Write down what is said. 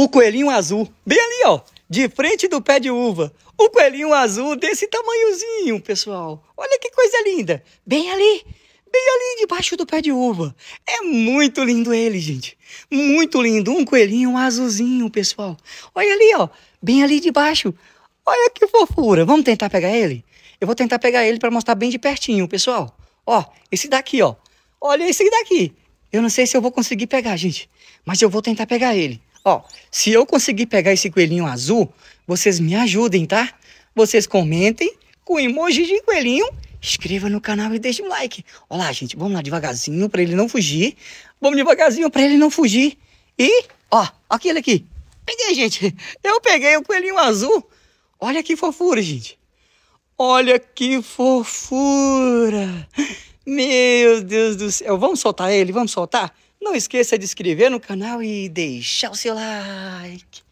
o coelhinho azul, bem ali, ó, de frente do pé de uva. O coelhinho azul desse tamanhozinho, pessoal. Olha que coisa linda, bem ali, bem ali debaixo do pé de uva. É muito lindo ele, gente. Muito lindo, um coelhinho azulzinho, pessoal. Olha ali, ó, bem ali debaixo. Olha que fofura. Vamos tentar pegar ele? Eu vou tentar pegar ele para mostrar bem de pertinho, pessoal. Ó, esse daqui, ó. Olha esse daqui. Eu não sei se eu vou conseguir pegar, gente, mas eu vou tentar pegar ele. Ó, se eu conseguir pegar esse coelhinho azul, vocês me ajudem, tá? Vocês comentem com emoji de coelhinho, inscreva no canal e deixe um like. Olha lá, gente, vamos lá devagarzinho para ele não fugir. Vamos devagarzinho para ele não fugir. E, ó, aquele aqui. Peguei, gente. Eu peguei o coelhinho azul. Olha que fofura, gente. Olha que fofura. Meu Deus do céu. Vamos soltar ele? Vamos soltar? Não esqueça de inscrever no canal e deixar o seu like.